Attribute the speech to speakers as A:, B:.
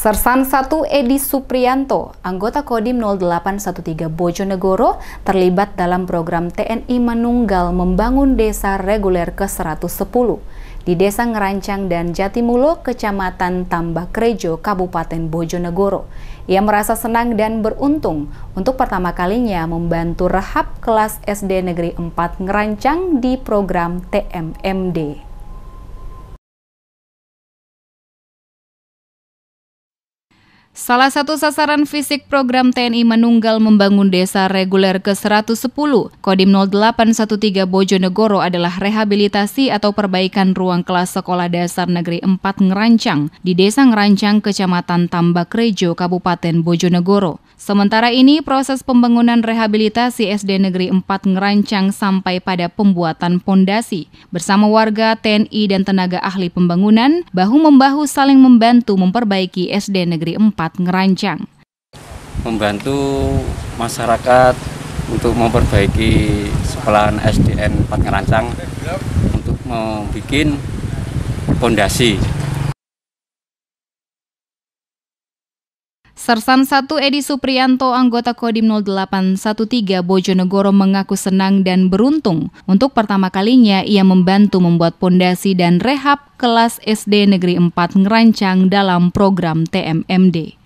A: Sersan 1 Edi Suprianto, anggota Kodim 0813 Bojonegoro, terlibat dalam program TNI Menunggal Membangun Desa Reguler ke-110 di Desa Ngerancang dan Jatimulo, Kecamatan Tambak Rejo, Kabupaten Bojonegoro. Ia merasa senang dan beruntung untuk pertama kalinya membantu rehab kelas SD Negeri 4 Ngerancang di program TMMD. Salah satu sasaran fisik program TNI Menunggal Membangun Desa Reguler ke-110, Kodim 0813 Bojonegoro adalah rehabilitasi atau perbaikan ruang kelas sekolah dasar negeri 4 Ngerancang di Desa Ngerancang, Kecamatan Tambakrejo, Kabupaten Bojonegoro. Sementara ini, proses pembangunan rehabilitasi SD Negeri 4 ngerancang sampai pada pembuatan pondasi. Bersama warga, TNI, dan tenaga ahli pembangunan, bahu-membahu saling membantu memperbaiki SD Negeri 4 ngerancang.
B: Membantu masyarakat untuk memperbaiki sekolah SDN 4 ngerancang untuk membuat pondasi
A: Sersan 1 Edi Suprianto, anggota Kodim 0813 Bojonegoro mengaku senang dan beruntung. Untuk pertama kalinya ia membantu membuat pondasi dan rehab kelas SD Negeri 4 Ngerancang dalam program TMMD.